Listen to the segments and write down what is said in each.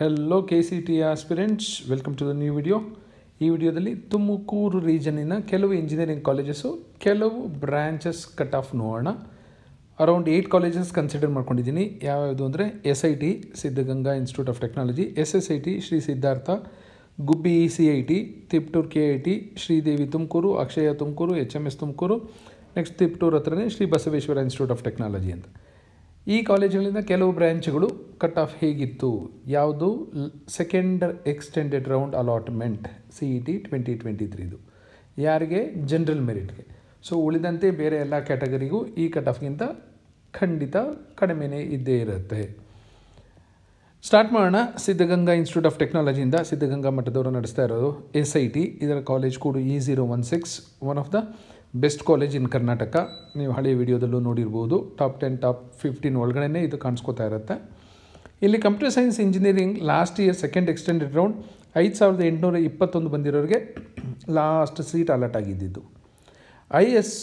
hello K C T aspirants welcome to the new video ಈ ವಿಡಿಯೋದಲ್ಲಿ ತುಮಕೂರು ರೀಜನಿನ ಕೆಲವು ಇಂಜಿನಿಯರಿಂಗ್ ಕಾಲೇಜಸ್ಸು ಕೆಲವು ಬ್ರ್ಯಾಂಚಸ್ ಕಟ್ ಆಫ್ ನೋಡೋಣ ಅರೌಂಡ್ ಏಯ್ಟ್ ಕಾಲೇಜಸ್ ಕನ್ಸಿಡರ್ ಮಾಡ್ಕೊಂಡಿದ್ದೀನಿ ಯಾವ್ಯಾವುದು ಅಂದರೆ S I T Siddaganga institute of technology S S I T Shri Siddhartha Gubbi E C I T Tiptur K I T Shridevi Tumakuru Akshaya Tumakuru H M S Tumakuru next Tiptur ಹತ್ರನೇ Shri Basaveshwara institute of technology ಅಂತ ಈ ಕಾಲೇಜುಗಳಿಂದ ಕೆಲವು ಬ್ರ್ಯಾಂಚ್ಗಳು cut off ಹೇಗಿತ್ತು ಯಾವುದು second extended round allotment C E T twenty twenty ತ್ರೀದು ಯಾರಿಗೆ general ಮೆರಿಟ್ಗೆ so ಉಳಿದಂತೆ ಬೇರೆ ಎಲ್ಲ ಕ್ಯಾಟಗರಿಗೂ ಈ ಕಟ್ ಆಫ್ಗಿಂತ ಖಂಡಿತ ಕಡಿಮೆನೇ ಇದ್ದೇ ಇರುತ್ತೆ ಸ್ಟಾರ್ಟ್ ಮಾಡೋಣ ಸಿದ್ಧಗಂಗಾ ಇನ್ಸ್ಟಿಟ್ಯೂಟ್ ಆಫ್ ಟೆಕ್ನಾಲಜಿಯಿಂದ ಸಿದ್ಧಗಂಗಾ ಮಠದವರು ನಡೆಸ್ತಾ ಇರೋದು ಎಸ್ ಐ ಟಿ ಇದರ ಕಾಲೇಜ್ ಕೂಡ E zero one six one of the best college in Karnataka ನೀವು ಹಳೆಯ ವಿಡಿಯೋದಲ್ಲೂ ನೋಡಿರ್ಬೋದು ಟಾಪ್ ಟೆನ್ ಟಾಪ್ ಫಿಫ್ಟೀನ್ ಒಳಗಡೆ ಇದು ಕಾಣಿಸ್ಕೋತಾ ಇರುತ್ತೆ ಇಲ್ಲಿ computer science engineering last year second extended round ಐದು ಸಾವಿರದ ಎಂಟುನೂರ ಇಪ್ಪತ್ತೊಂದು ಬಂದಿರೋರಿಗೆ ಲಾಸ್ಟ್ ಸೀಟ್ ಅಲರ್ಟ್ ಆಗಿದ್ದಿದ್ದು ಐ ಎಸ್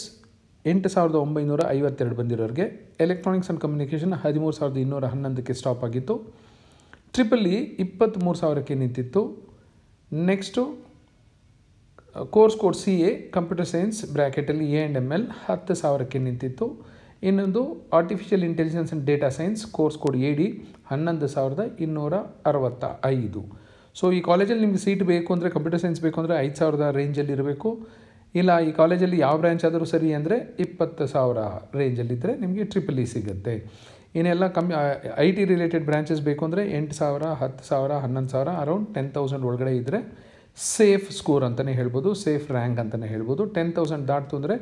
ಎಂಟು ಸಾವಿರದ ಒಂಬೈನೂರ ಐವತ್ತೆರಡು ಬಂದಿರೋರಿಗೆ ಎಲೆಕ್ಟ್ರಾನಿಕ್ಸ್ ಆ್ಯಂಡ್ ಕಮ್ಯುನಿಕೇಷನ್ ಹದಿಮೂರು ಸಾವಿರದ ಇನ್ನೂರ ಹನ್ನೊಂದಕ್ಕೆ ಸ್ಟಾಪ್ ಆಗಿತ್ತು ಟ್ರಿಪಲ್ ಇ e ಇಪ್ಪತ್ತ್ಮೂರು ಸಾವಿರಕ್ಕೆ ನಿಂತಿತ್ತು next course code C A computer science ಬ್ರ್ಯಾಕೆಟಲ್ಲಿ ಎ ಆ್ಯಂಡ್ ಎಮ್ ಎಲ್ ಹತ್ತು ಸಾವಿರಕ್ಕೆ ನಿಂತಿತ್ತು ಇನ್ನೊಂದು artificial intelligence and data science course code A D ಹನ್ನೊಂದು ಸಾವಿರದ ಇನ್ನೂರ ಅರವತ್ತ ಐದು ಸೊ ಈ ಕಾಲೇಜಲ್ಲಿ ನಿಮಗೆ ಸೀಟ್ ಬೇಕು ಅಂದರೆ ಕಂಪ್ಯೂಟರ್ ಸೈನ್ಸ್ ಬೇಕು ಅಂದರೆ ಐದು ಸಾವಿರದ ರೇಂಜಲ್ಲಿ ಇರಬೇಕು ಇಲ್ಲ ಈ ಕಾಲೇಜಲ್ಲಿ ಯಾವ ಬ್ರ್ಯಾಂಚ್ ಆದರೂ ಸರಿ ಅಂದರೆ ಇಪ್ಪತ್ತು ಸಾವಿರ ರೇಂಜಲ್ಲಿದ್ದರೆ ನಿಮಗೆ ಟ್ರಿಪಲ್ ಇ e ಸಿಗುತ್ತೆ ಇನ್ನೆಲ್ಲ ಕಮ್ಮಿ ಐ ಟಿ ರಿಲೇಟೆಡ್ ಬ್ರ್ಯಾಂಚಸ್ ಬೇಕು ಅಂದರೆ ಎಂಟು ಸಾವಿರ ಹತ್ತು ಸಾವಿರ ಹನ್ನೊಂದು ಸಾವಿರ ಅರೌಂಡ್ ಟೆನ್ ತೌಸಂಡ್ ಒಳಗಡೆ ಇದ್ದರೆ ಸೇಫ್ ಸ್ಕೋರ್ ಅಂತಲೇ ಹೇಳ್ಬೋದು ಸೇಫ್ ರ್ಯಾಂಕ್ ಅಂತಲೇ ಹೇಳ್ಬೋದು ಟೆನ್ ತೌಸಂಡ್ ದಾಟ್ತು ಅಂದರೆ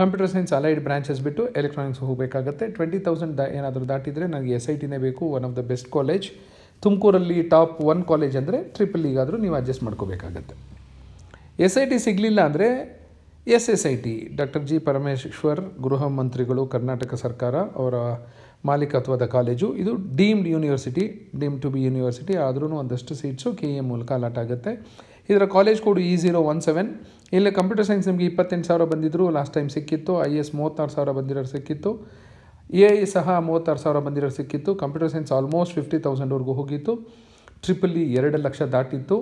ಕಂಪ್ಯೂಟರ್ ಸೈನ್ಸ್ ಅಲೈಡ್ ಬ್ರಾಂಚಸ್ ಬಿಟ್ಟು ಎಲೆಕ್ಟ್ರಾನಿಕ್ಸ್ ಹೋಗಬೇಕಾಗುತ್ತೆ ಟ್ವೆಂಟಿ ತೌಸಂಡ್ ಏನಾದರೂ ದಾಟಿದರೆ ನನಗೆ ಎಸ್ ಐ ಟಿನೇ ಬೇಕು one of the best college ತುಮಕೂರಲ್ಲಿ ಟಾಪ್ ಒನ್ ಕಾಲೇಜ್ ಅಂದರೆ ಟ್ರಿಪಲ್ ಈಗಾದರೂ ನೀವು ಅಡ್ಜಸ್ಟ್ ಮಾಡ್ಕೋಬೇಕಾಗತ್ತೆ ಎಸ್ ಐ ಟಿ ಸಿಗಲಿಲ್ಲ ಅಂದರೆ S S I T doctor G Parameshwar ಗೃಹ ಮಂತ್ರಿಗಳು ಕರ್ನಾಟಕ ಸರ್ಕಾರ ಅವರ ಮಾಲೀಕತ್ವದ ಕಾಲೇಜು ಇದು deemed university deemed to be university ಆದರೂ ಒಂದಷ್ಟು ಸೀಟ್ಸು ಕೆ ಎ ಮೂಲಕ ಅಲಾಟ್ ಆಗುತ್ತೆ ಇದರ college code E zero one seven ಇಲ್ಲಿ ಕಂಪ್ಯೂಟರ್ ಸೈನ್ಸ್ ನಿಮಗೆ ಇಪ್ಪತ್ತೆಂಟು ಸಾವಿರ ಬಂದಿದ್ದರು ಲಾಸ್ಟ್ ಟೈಮ್ ಸಿಕ್ಕಿತ್ತು ಐ ಎಸ್ ಮೂವತ್ತಾರು ಸಾವಿರ ಬಂದಿರೋರು ಸಿಕ್ಕಿತ್ತು ಎ ಐ ಸಹ ಮೂವತ್ತಾರು ಸಾವಿರ ಬಂದಿರೋರು ಸಿಕ್ಕಿತ್ತು ಕಂಪ್ಯೂಟರ್ ಸೈನ್ಸ್ ಆಲ್ಮೋಸ್ಟ್ ಫಿಫ್ಟಿ ತೌಸಂಡ್ವರೆಗೂ ಹೋಗಿತ್ತು ಟ್ರಿಪಲ್ ಇ e ಎರಡು ಲಕ್ಷ ದಾಟಿತ್ತು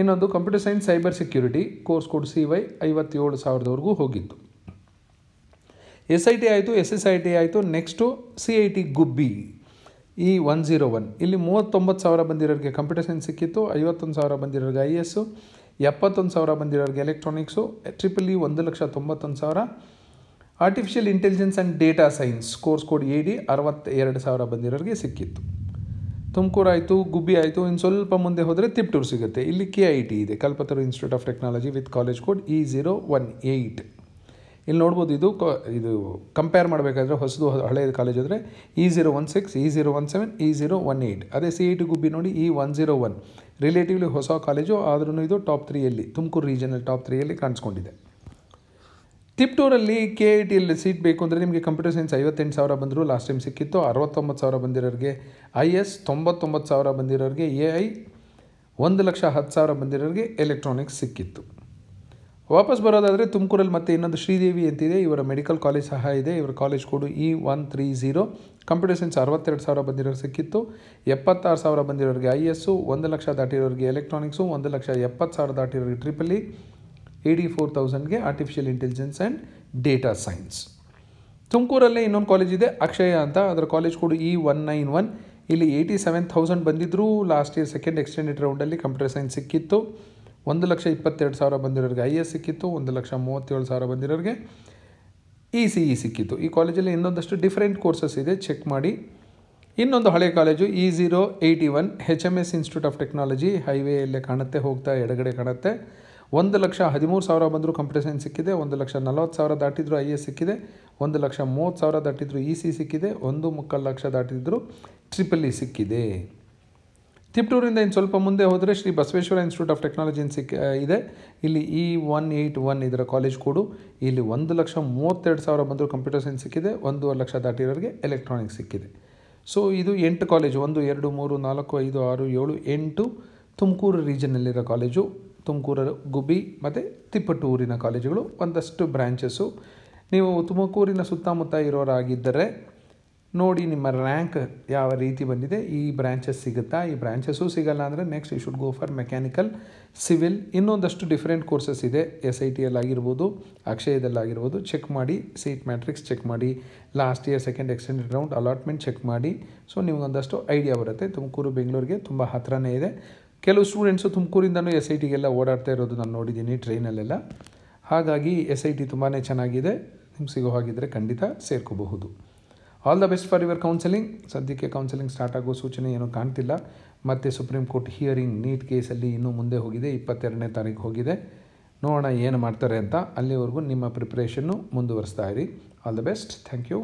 ಇನ್ನೊಂದು computer science cyber security course code C Y ಐವತ್ತೇಳು ಸಾವಿರದವರೆಗೂ ಹೋಗಿತ್ತು ಎಸ್ ಐ ಟಿ ಆಯಿತು ಎಸ್ ಎಸ್ ಐ ಟಿ ಆಯಿತು next C I T Gubbi E one zero one ಇಲ್ಲಿ ಮೂವತ್ತೊಂಬತ್ತು ಸಾವಿರ ಬಂದಿರೋರಿಗೆ ಕಂಪ್ಯೂಟರ್ ಸೈನ್ಸ್ ಸಿಕ್ಕಿತ್ತು ಐವತ್ತೊಂದು ಸಾವಿರ ಬಂದಿರೋರಿಗೆ ಐ ಎಸ್ಸು ಎಪ್ಪತ್ತೊಂದು ಸಾವಿರ ಬಂದಿರೋರಿಗೆ ಎಲೆಕ್ಟ್ರಾನಿಕ್ಸು ಟ್ರಿಪಲ್ ಇ ಒಂದು ಲಕ್ಷ ತೊಂಬತ್ತೊಂದು ಸಾವಿರ artificial intelligence and data science course code A D ಅರವತ್ತೆರಡು ಸಾವಿರ ಬಂದಿರೋರಿಗೆ ಸಿಕ್ಕಿತ್ತು ತುಮಕೂರು ಆಯಿತು ಗುಬ್ಬಿ ಆಯಿತು ಇನ್ನು ಸ್ವಲ್ಪ ಮುಂದೆ ಹೋದರೆ ತಿಪ್ಟೂರು ಸಿಗುತ್ತೆ ಇಲ್ಲಿ ಕೆ ಐ ಟಿ ಇದೆ Kalpataru institute of technology with college code E zero one eight ಇಲ್ಲಿ ನೋಡ್ಬೋದು ಇದು ಕ ಇದು ಕಂಪೇರ್ ಮಾಡಬೇಕಾದ್ರೆ ಹೊಸದು ಹಳೆಯ ಕಾಲೇಜ್ ಆದರೆ E zero one six E zero one seven E zero one eight ಅದೇ ಸಿ ಇ ಟಿ ಗುಬ್ಬಿ ನೋಡಿ E one zero one relatively ಹೊಸ ಕಾಲೇಜು ಆದ್ರೂ ಇದು ಟಾಪ್ ತ್ರೀಯಲ್ಲಿ ತುಮಕೂರು ರೀಜನಲ್ಲಿ ಟಾಪ್ ತ್ರೀಯಲ್ಲಿ ಕಾಣಿಸ್ಕೊಂಡಿದೆ ತಿಪ್ಟೂರಲ್ಲಿ ಕೆ ಐ ಟಿಯಲ್ಲಿ ಸೀಟ್ ಬೇಕು ಅಂದರೆ ನಿಮಗೆ ಕಂಪ್ಯೂಟರ್ ಸೈನ್ಸ್ ಐವತ್ತೆಂಟು ಸಾವಿರ ಬಂದರೂ ಲಾಸ್ಟ್ ಟೈಮ್ ಸಿಕ್ಕಿತ್ತು ಅರವತ್ತೊಂಬತ್ತು ಸಾವಿರ ಬಂದಿರೋರಿಗೆ ಐ ಎಸ್ ತೊಂಬತ್ತೊಂಬತ್ತು ಸಾವಿರ ಬಂದಿರೋರಿಗೆ ಎ ಐ ಒಂದು ಲಕ್ಷ ಹತ್ತು ಸಾವಿರ ಬಂದಿರೋರಿಗೆ ಎಲೆಕ್ಟ್ರಾನಿಕ್ಸ್ ಸಿಕ್ಕಿತ್ತು ವಾಪಸ್ ಬರೋದಾದರೆ ತುಮಕೂರಲ್ಲಿ ಮತ್ತೆ ಇನ್ನೊಂದು ಶ್ರೀದೇವಿ ಅಂತಿದೆ ಇವರ ಮೆಡಿಕಲ್ ಕಾಲೇಜ್ ಸಹ ಇದೆ ಇವರ college code E one three zero computer science ಅರವತ್ತೆರಡು ಸಾವಿರ ಬಂದಿರೋರು ಸಿಕ್ಕಿತ್ತು ಎಪ್ಪತ್ತಾರು ಸಾವಿರ ಬಂದಿರೋರಿಗೆ ಐ ಎಸ್ಸು ಒಂದು ಲಕ್ಷ ದಾಟಿರೋರಿಗೆ ಎಲೆಕ್ಟ್ರಾನಿಕ್ಸು ಒಂದು ಲಕ್ಷ ಎಪ್ಪತ್ತು ಸಾವಿರ ದಾಟಿರೋರಿಗೆ ಟ್ರಿಪಲ್ ಇ ಏಯ್ಟಿ ಫೋರ್ ತೌಸಂಡ್ಗೆ artificial intelligence and data science ತುಮಕೂರಲ್ಲೇ ಇನ್ನೊಂದು ಕಾಲೇಜ್ ಇದೆ ಅಕ್ಷಯ ಅಂತ ಅದರ college code E one nine one ಇಲ್ಲಿ ಏಯ್ಟಿ ಸೆವೆನ್ ಥೌಸಂಡ್ ಬಂದಿದ್ದರೂ ಲಾಸ್ಟ್ ಇಯರ್ ಸೆಕೆಂಡ್ ಎಕ್ಸ್ಟೆಂಡೆಡ್ ರೌಂಡಲ್ಲಿ ಕಂಪ್ಯೂಟರ್ ಸೈನ್ಸ್ ಸಿಕ್ಕಿತ್ತು ಒಂದು ಲಕ್ಷ ಇಪ್ಪತ್ತೆರಡು ಸಾವಿರ ಬಂದಿರೋರಿಗೆ ಐ ಎಸ್ ಸಿಕ್ಕಿತ್ತು ಒಂದು ಲಕ್ಷ ಮೂವತ್ತೇಳು ಸಾವಿರ ಬಂದಿರೋರಿಗೆ ಇ ಸಿ ಇ ಸಿಕ್ಕಿತ್ತು ಈ ಕಾಲೇಜಲ್ಲಿ ಇನ್ನೊಂದಷ್ಟು ಡಿಫ್ರೆಂಟ್ ಕೋರ್ಸಸ್ ಇದೆ ಚೆಕ್ ಮಾಡಿ ಇನ್ನೊಂದು ಹಳೆ college E zero eighty one H M S institute of technology ಹೈವೇಯಲ್ಲೇ ಕಾಣುತ್ತೆ ಹೋಗ್ತಾ ಎಡಗಡೆ ಕಾಣುತ್ತೆ ಒಂದು ಲಕ್ಷ ಹದಿಮೂರು ಸಾವಿರ ಬಂದರೂ ಕಂಪ್ಯೂಟರ್ ಸೈನ್ಸ್ ಸಿಕ್ಕಿದೆ ಒಂದು ಲಕ್ಷ ನಲವತ್ತು ಸಾವಿರ ದಾಟಿದ್ರು ಐ ಎಸ್ ಸಿಕ್ಕಿದೆ ಒಂದು ಲಕ್ಷ ಮೂವತ್ತು ಸಾವಿರ ದಾಟಿದ್ರು ಇ e ಸಿ e ಸಿಕ್ಕಿದೆ ಒಂದು ಮುಕ್ಕಾಲು ಲಕ್ಷ ದಾಟಿದ್ರು ಟ್ರಿಪಲ್ ಇ e ಸಿಕ್ಕಿದೆ ತಿಪ್ಟೂರಿಂದ ಇನ್ನು ಸ್ವಲ್ಪ ಮುಂದೆ ಹೋದರೆ Shri Basaveshwara institute of technology ಇನ್ ಸಿಕ್ ಇದೆ ಇಲ್ಲಿ ಇ ಒನ್ ಏಯ್ಟ್ ಒನ್ ಇದರ ಕಾಲೇಜ್ ಕೊಡು ಇಲ್ಲಿ ಒಂದು ಲಕ್ಷ ಮೂವತ್ತೆರಡು ಸಾವಿರ ಬಂದರೂ ಕಂಪ್ಯೂಟರ್ ಸೈನ್ಸ್ ಸಿಕ್ಕಿದೆ ಒಂದೂವರೆ ಲಕ್ಷ ದಾಟಿರೋರಿಗೆ ಎಲೆಕ್ಟ್ರಾನಿಕ್ಸ್ ಸಿಕ್ಕಿದೆ ಸೊ ಇದು ಎಂಟು ಕಾಲೇಜು ಒಂದು ಎರಡು ಮೂರು ನಾಲ್ಕು ಐದು ಆರು ಏಳು ಎಂಟು ತುಮಕೂರು ರೀಜನಲ್ಲಿರೋ ಕಾಲೇಜು ತುಮಕೂರು ಗುಬಿ ಮತ್ತು ತಿಪ್ಪಟೂರಿನ ಕಾಲೇಜುಗಳು ಒಂದಷ್ಟು ಬ್ರ್ಯಾಂಚಸ್ಸು ನೀವು ತುಮಕೂರಿನ ಸುತ್ತಮುತ್ತ ಇರೋರಾಗಿದ್ದರೆ ನೋಡಿ ನಿಮ್ಮ ರ್ಯಾಂಕ್ ಯಾವ ರೀತಿ ಬಂದಿದೆ ಈ ಬ್ರಾಂಚಸ್ ಸಿಗುತ್ತಾ ಈ ಬ್ರಾಂಚಸ್ಸು ಸಿಗಲ್ಲ ಅಂದರೆ next you should go for mechanical civil ಇನ್ನೊಂದಷ್ಟು ಡಿಫ್ರೆಂಟ್ ಕೋರ್ಸಸ್ ಇದೆ ಎಸ್ ಐ ಟಿಯಲ್ಲಾಗಿರ್ಬೋದು ಅಕ್ಷಯದಲ್ಲಾಗಿರ್ಬೋದು ಚೆಕ್ ಮಾಡಿ ಸೀಟ್ ಮ್ಯಾಟ್ರಿಕ್ಸ್ ಚೆಕ್ ಮಾಡಿ last year second extended round allotment check ಮಾಡಿ ಸೊ ನಿಮಗೊಂದಷ್ಟು ಐಡಿಯಾ ಬರುತ್ತೆ ತುಮಕೂರು ಬೆಂಗಳೂರಿಗೆ ತುಂಬ ಹತ್ತಿರನೇ ಇದೆ ಕೆಲವು ಸ್ಟೂಡೆಂಟ್ಸು ತುಮಕೂರಿಂದನೂ ಎಸ್ ಐ ಟಿಗೆಲ್ಲ ಓಡಾಡ್ತಾ ಇರೋದು ನಾನು ನೋಡಿದ್ದೀನಿ ಟ್ರೈನಲ್ಲೆಲ್ಲ ಹಾಗಾಗಿ ಎಸ್ ಐ ಟಿ ತುಂಬಾ ಚೆನ್ನಾಗಿದೆ ನಿಮ್ಗೆ ಸಿಗೋ ಹಾಗಿದ್ದರೆ ಖಂಡಿತ ಸೇರ್ಕೋಬಹುದು all the best for your counselling ಸದ್ಯಕ್ಕೆ ಕೌನ್ಸೆಲಿಂಗ್ ಸ್ಟಾರ್ಟ್ ಆಗೋ ಸೂಚನೆ ಏನೂ ಕಾಣ್ತಿಲ್ಲ ಮತ್ತು ಸುಪ್ರೀಂ ಕೋರ್ಟ್ ಹಿಯರಿಂಗ್ ನೀಟ್ ಕೇಸಲ್ಲಿ ಇನ್ನೂ ಮುಂದೆ ಹೋಗಿದೆ ಇಪ್ಪತ್ತೆರಡನೇ ತಾರೀಕು ಹೋಗಿದೆ ನೋಡೋಣ ಏನು ಮಾಡ್ತಾರೆ ಅಂತ ಅಲ್ಲಿವರೆಗೂ ನಿಮ್ಮ ಪ್ರಿಪ್ರೇಷನ್ನು ಮುಂದುವರಿಸ್ತಾ ಇರಿ all the best thank you